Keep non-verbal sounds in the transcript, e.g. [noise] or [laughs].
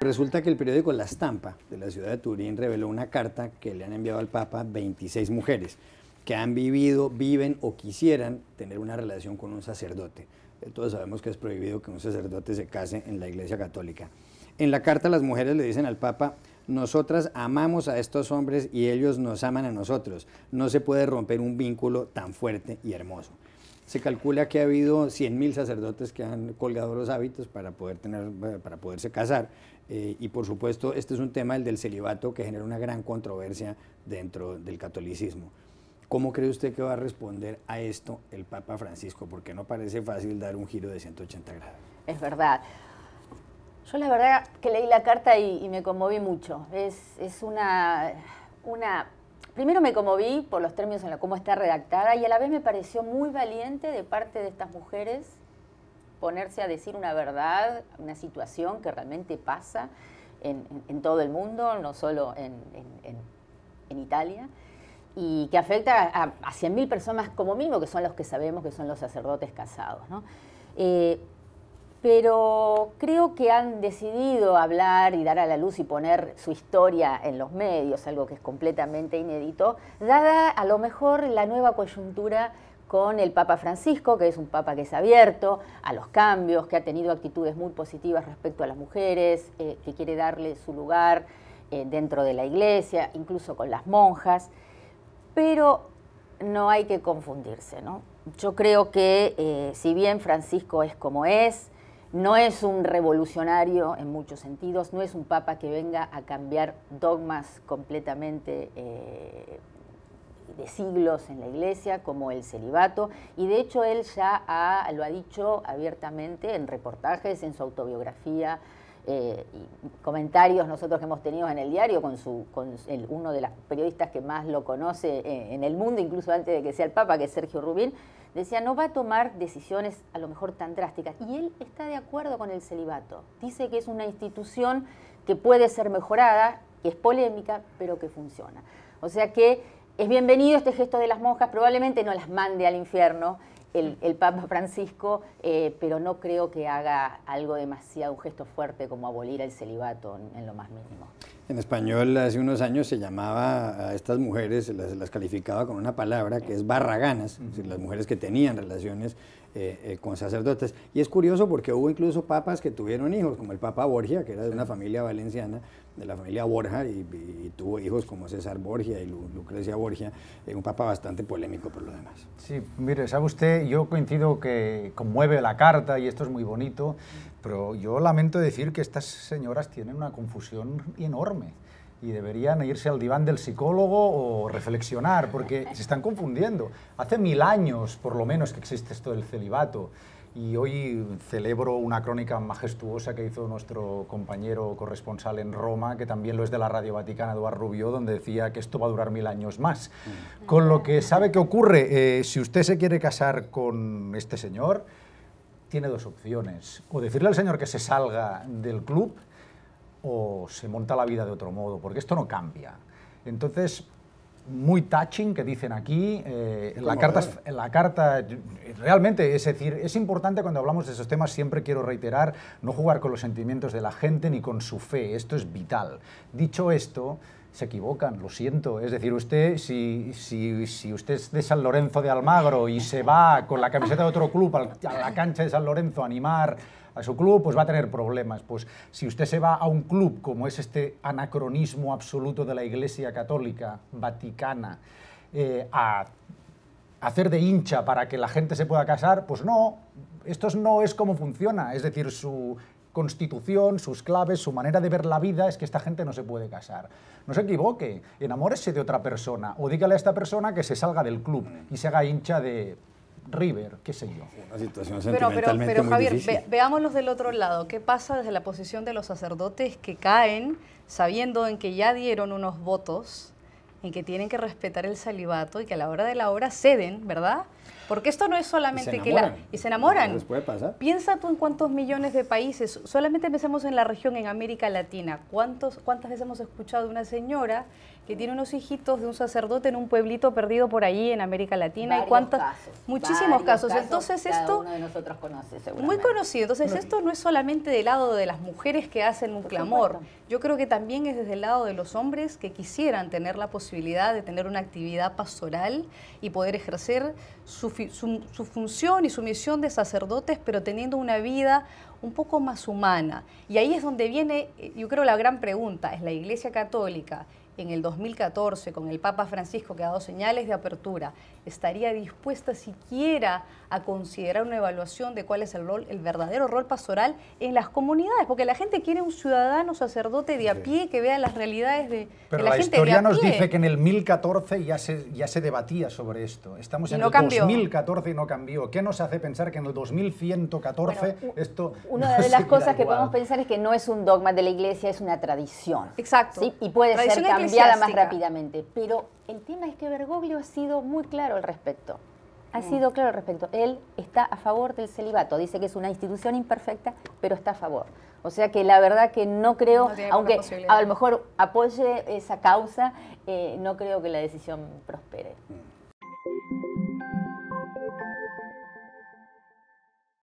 Resulta que el periódico La Estampa de la ciudad de Turín reveló una carta que le han enviado al Papa 26 mujeres que han vivido, viven o quisieran tener una relación con un sacerdote. Eh, todos sabemos que es prohibido que un sacerdote se case en la Iglesia Católica. En la carta las mujeres le dicen al Papa, nosotras amamos a estos hombres y ellos nos aman a nosotros. No se puede romper un vínculo tan fuerte y hermoso se calcula que ha habido 100.000 sacerdotes que han colgado los hábitos para, poder tener, eh, para poderse casar. Eh, y por supuesto, este es un tema, el del celibato, que genera una gran controversia dentro del catolicismo. ¿Cómo cree usted que va a responder a esto el Papa Francisco? Porque no parece fácil dar un giro de 180 grados. Es verdad. Yo la verdad que leí la carta y, me conmoví mucho. Es, es una, una primero me conmoví por los términos en los cómo está redactada y a la vez me pareció muy valiente de parte de estas mujeres ponerse a decir una verdad, una situación que realmente pasa en, todo el mundo, no solo en, Italia, y que afecta a, a 100.000 personas como mismo, que son los que sabemos que son los sacerdotes casados. Eh, pero creo que han decidido hablar y dar a la luz y poner su historia en los medios, algo que es completamente inédito, dada a lo mejor la nueva coyuntura con el Papa Francisco, que es un Papa que es abierto a los cambios, que ha tenido actitudes muy positivas respecto a las mujeres, eh, que quiere darle su lugar eh, dentro de la iglesia, incluso con las monjas, pero no hay que confundirse, ¿no? Yo creo que eh, si bien Francisco es como es, no es un revolucionario en muchos sentidos, no es un papa que venga a cambiar dogmas completamente eh, de siglos en la iglesia, como el celibato, y de hecho él ya lo ha dicho abiertamente en reportajes, en su autobiografía, eh, comentarios nosotros que hemos tenido en el diario con, su, uno de los periodistas que más lo conoce eh, en el mundo, incluso antes de que sea el Papa, que es Sergio Rubín, decía, no va a tomar decisiones a lo mejor tan drásticas. Y él está de acuerdo con el celibato. Dice que es una institución que puede ser mejorada, que es polémica, pero que funciona. O sea que es bienvenido este gesto de las monjas, probablemente no las mande al infierno el, Papa Francisco, eh, pero no creo que haga algo demasiado, un gesto fuerte como abolir el celibato en lo más mínimo en español hace unos años se llamaba a estas mujeres, las, las calificaba con una palabra que es barraganas, las mujeres que tenían relaciones eh, eh, con sacerdotes. Y es curioso porque hubo incluso papas que tuvieron hijos, como el Papa Borgia, que era de una familia valenciana, de la familia Borja, y, tuvo hijos como César Borgia y Lucrecia Borgia, eh, un papa bastante polémico por lo demás. Sí, mire, sabe usted, yo coincido que conmueve la carta y esto es muy bonito. Pero yo lamento decir que estas señoras tienen una confusión enorme y deberían irse al diván del psicólogo o reflexionar, porque [laughs] se están confundiendo. Hace mil años, por lo menos, que existe esto del celibato. Y hoy celebro una crónica majestuosa que hizo nuestro compañero corresponsal en Roma, que también lo es de la Radio Vaticana, Eduardo Rubio, donde decía que esto va a durar mil años más. Mm. Con lo que sabe que ocurre, eh, si usted se quiere casar con este señor, tiene dos opciones. O decirle al señor que se salga del club o se monta la vida de otro modo, porque esto no cambia. Entonces, muy touching que dicen aquí. Eh, la, carta, la carta, realmente, es decir, es importante cuando hablamos de esos temas, siempre quiero reiterar, no jugar con los sentimientos de la gente ni con su fe, esto es vital. Dicho esto, se equivocan, lo siento. Es decir, usted, si, si, si, usted es de San Lorenzo de Almagro y se va con la camiseta de otro club a la cancha de San Lorenzo a animar a su club, pues va a tener problemas. Pues si usted se va a un club como es este anacronismo absoluto de la Iglesia Católica Vaticana, eh, a hacer de hincha para que la gente se pueda casar, pues no, esto no es como funciona. Es decir, su constitución, sus claves, su manera de ver la vida es que esta gente no se puede casar. No se equivoque, enamórese de otra persona o dígale a esta persona que se salga del club y se haga hincha de River, qué sé yo. Una situación sentimentalmente pero, Javier, veámoslos del otro lado. ¿Qué pasa desde la posición de los sacerdotes que caen sabiendo en que ya dieron unos votos, en que tienen que respetar el salivato y que a la hora de la hora ceden, ¿verdad? Porque esto no es solamente que la... Y se enamoran. puede pasar. Piensa tú en cuántos millones de países, solamente pensemos en la región, en América Latina, ¿Cuántos, ¿cuántas veces hemos escuchado de una señora que tiene unos hijitos de un sacerdote en un pueblito perdido por ahí en América Latina. ¿Y cuántos? muchísimos casos. Entonces esto... Uno de nosotros conoce, Muy conocido. Entonces esto no es solamente del lado de las mujeres que hacen un clamor. Yo creo que también es desde el lado de los hombres que quisieran tener la posibilidad de tener una actividad pastoral y poder ejercer su función y su misión de sacerdotes, pero teniendo una vida un poco más humana. Y ahí es donde viene, eh, yo creo, la gran pregunta. ¿Es la Iglesia Católica? en el 2014 con el Papa Francisco, que ha dado señales de apertura, estaría dispuesta siquiera a considerar una evaluación de cuál es el rol, el verdadero rol pastoral en las comunidades, porque la gente quiere un ciudadano sacerdote de a pie que vea las realidades de, de la, la, historia nos dice que en el 1014 ya se, ya se debatía sobre esto. Estamos en el 2014 y no cambió. ¿Qué nos hace pensar que en el 2114 esto... Una [laughs] de las cosas que podemos pensar es que no es un dogma de la Iglesia, es una tradición. Exacto. Y puede ser ser cambiada más rápidamente. Pero el tema es que Bergoglio ha sido muy claro al respecto. Ha mm. sido claro al respecto. Él está a favor del celibato. Dice que es una institución imperfecta, pero está a favor. O sea que la verdad que no creo, aunque a lo mejor apoye esa causa, eh, no creo que la decisión prospere. Mm.